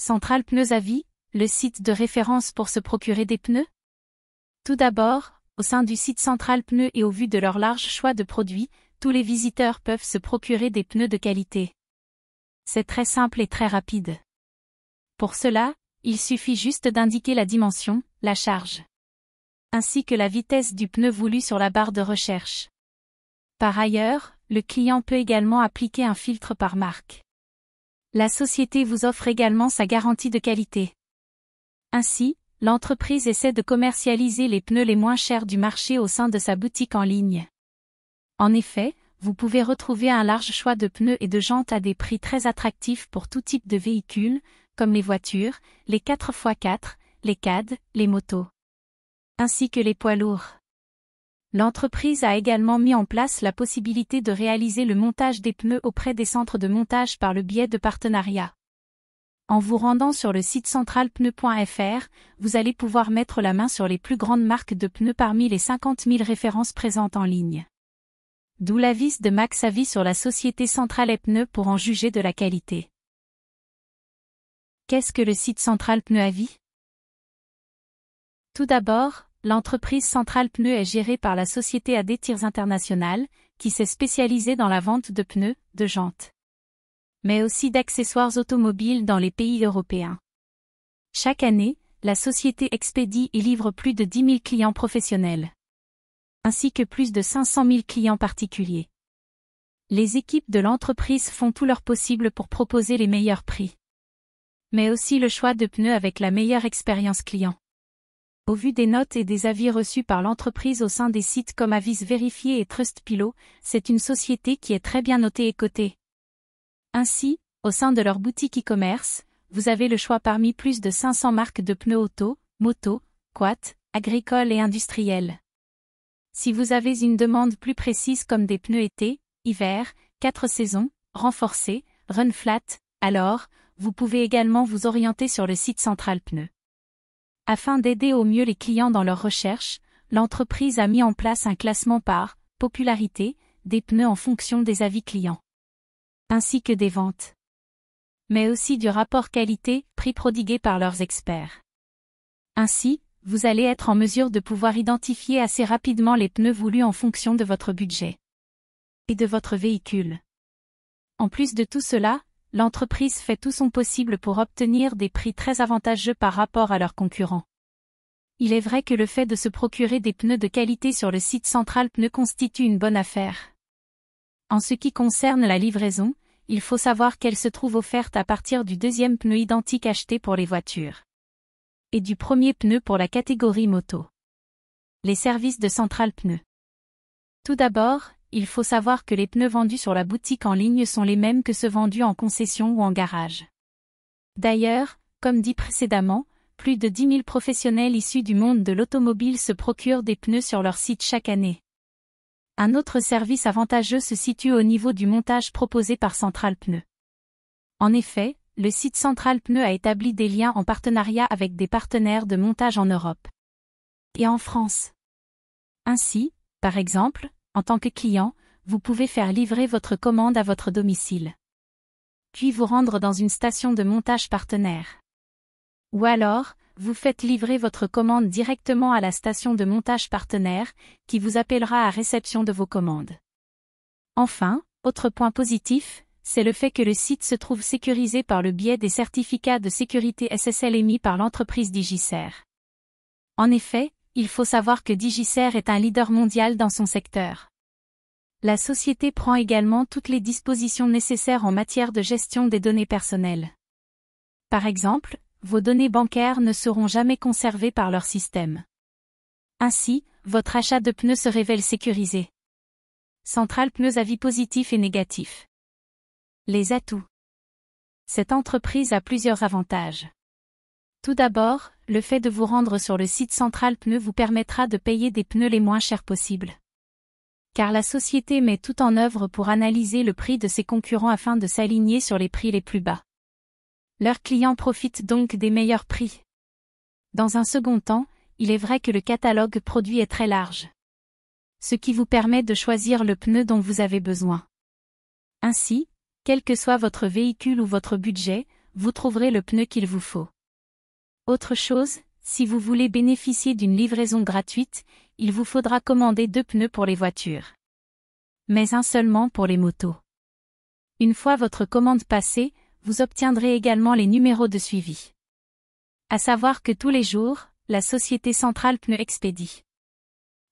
Central Pneus Avis, le site de référence pour se procurer des pneus Tout d'abord, au sein du site Central Pneus et au vu de leur large choix de produits, tous les visiteurs peuvent se procurer des pneus de qualité. C'est très simple et très rapide. Pour cela, il suffit juste d'indiquer la dimension, la charge, ainsi que la vitesse du pneu voulu sur la barre de recherche. Par ailleurs, le client peut également appliquer un filtre par marque. La société vous offre également sa garantie de qualité. Ainsi, l'entreprise essaie de commercialiser les pneus les moins chers du marché au sein de sa boutique en ligne. En effet, vous pouvez retrouver un large choix de pneus et de jantes à des prix très attractifs pour tout type de véhicules, comme les voitures, les 4x4, les CAD, les motos, ainsi que les poids lourds. L'entreprise a également mis en place la possibilité de réaliser le montage des pneus auprès des centres de montage par le biais de partenariats. En vous rendant sur le site centralpneu.fr, vous allez pouvoir mettre la main sur les plus grandes marques de pneus parmi les 50 000 références présentes en ligne. D'où l'avis de Max Avis sur la société Centrale Pneus pour en juger de la qualité. Qu'est-ce que le site Central Pneu Avis Tout d'abord, L'entreprise Centrale Pneus est gérée par la société AD Tirs International, qui s'est spécialisée dans la vente de pneus, de jantes, mais aussi d'accessoires automobiles dans les pays européens. Chaque année, la société expédie et livre plus de 10 000 clients professionnels, ainsi que plus de 500 000 clients particuliers. Les équipes de l'entreprise font tout leur possible pour proposer les meilleurs prix, mais aussi le choix de pneus avec la meilleure expérience client. Au vu des notes et des avis reçus par l'entreprise au sein des sites comme Avis Vérifié et Trustpilot, c'est une société qui est très bien notée et cotée. Ainsi, au sein de leur boutique e-commerce, vous avez le choix parmi plus de 500 marques de pneus auto, moto, quad, agricoles et industriels. Si vous avez une demande plus précise comme des pneus été, hiver, quatre saisons, renforcés, run flat, alors, vous pouvez également vous orienter sur le site central pneus. Afin d'aider au mieux les clients dans leurs recherches, l'entreprise a mis en place un classement par popularité des pneus en fonction des avis clients, ainsi que des ventes, mais aussi du rapport qualité-prix prodigué par leurs experts. Ainsi, vous allez être en mesure de pouvoir identifier assez rapidement les pneus voulus en fonction de votre budget et de votre véhicule. En plus de tout cela, l'entreprise fait tout son possible pour obtenir des prix très avantageux par rapport à leurs concurrents. Il est vrai que le fait de se procurer des pneus de qualité sur le site central Pneu constitue une bonne affaire. En ce qui concerne la livraison, il faut savoir qu'elle se trouve offerte à partir du deuxième pneu identique acheté pour les voitures et du premier pneu pour la catégorie moto. Les services de Central pneus. Tout d'abord, il faut savoir que les pneus vendus sur la boutique en ligne sont les mêmes que ceux vendus en concession ou en garage. D'ailleurs, comme dit précédemment, plus de 10 000 professionnels issus du monde de l'automobile se procurent des pneus sur leur site chaque année. Un autre service avantageux se situe au niveau du montage proposé par Central Pneus. En effet, le site Central Pneus a établi des liens en partenariat avec des partenaires de montage en Europe et en France. Ainsi, par exemple, en tant que client, vous pouvez faire livrer votre commande à votre domicile. Puis vous rendre dans une station de montage partenaire. Ou alors, vous faites livrer votre commande directement à la station de montage partenaire, qui vous appellera à réception de vos commandes. Enfin, autre point positif, c'est le fait que le site se trouve sécurisé par le biais des certificats de sécurité SSL émis par l'entreprise Digicer. En effet, il faut savoir que Digicer est un leader mondial dans son secteur. La société prend également toutes les dispositions nécessaires en matière de gestion des données personnelles. Par exemple, vos données bancaires ne seront jamais conservées par leur système. Ainsi, votre achat de pneus se révèle sécurisé. Central Pneus avis positif et négatif. Les atouts. Cette entreprise a plusieurs avantages. Tout d'abord, le fait de vous rendre sur le site Central Pneus vous permettra de payer des pneus les moins chers possibles. Car la société met tout en œuvre pour analyser le prix de ses concurrents afin de s'aligner sur les prix les plus bas. Leurs clients profitent donc des meilleurs prix. Dans un second temps, il est vrai que le catalogue produit est très large. Ce qui vous permet de choisir le pneu dont vous avez besoin. Ainsi, quel que soit votre véhicule ou votre budget, vous trouverez le pneu qu'il vous faut. Autre chose, si vous voulez bénéficier d'une livraison gratuite, il vous faudra commander deux pneus pour les voitures. Mais un seulement pour les motos. Une fois votre commande passée, vous obtiendrez également les numéros de suivi. À savoir que tous les jours, la Société Centrale pneu expédie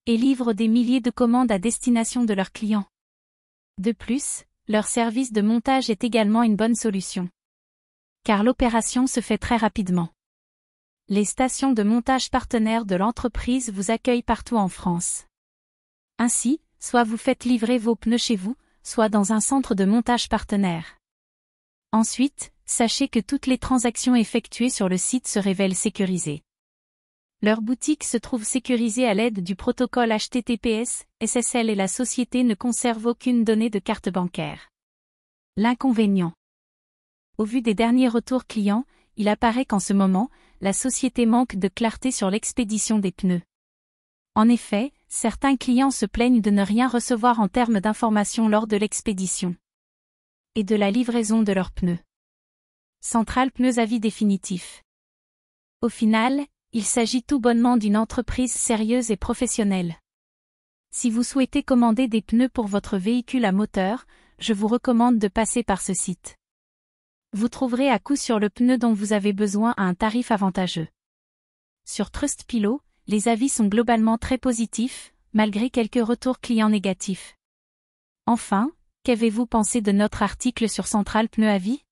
et livre des milliers de commandes à destination de leurs clients. De plus, leur service de montage est également une bonne solution. Car l'opération se fait très rapidement les stations de montage partenaires de l'entreprise vous accueillent partout en France. Ainsi, soit vous faites livrer vos pneus chez vous, soit dans un centre de montage partenaire. Ensuite, sachez que toutes les transactions effectuées sur le site se révèlent sécurisées. Leur boutique se trouve sécurisée à l'aide du protocole HTTPS, SSL et la société ne conserve aucune donnée de carte bancaire. L'inconvénient. Au vu des derniers retours clients, il apparaît qu'en ce moment, la société manque de clarté sur l'expédition des pneus. En effet, certains clients se plaignent de ne rien recevoir en termes d'informations lors de l'expédition et de la livraison de leurs pneus. Central Pneus Avis définitif. Au final, il s'agit tout bonnement d'une entreprise sérieuse et professionnelle. Si vous souhaitez commander des pneus pour votre véhicule à moteur, je vous recommande de passer par ce site vous trouverez à coup sur le pneu dont vous avez besoin à un tarif avantageux. Sur Trustpilot, les avis sont globalement très positifs, malgré quelques retours clients négatifs. Enfin, qu'avez-vous pensé de notre article sur Central Pneu Avis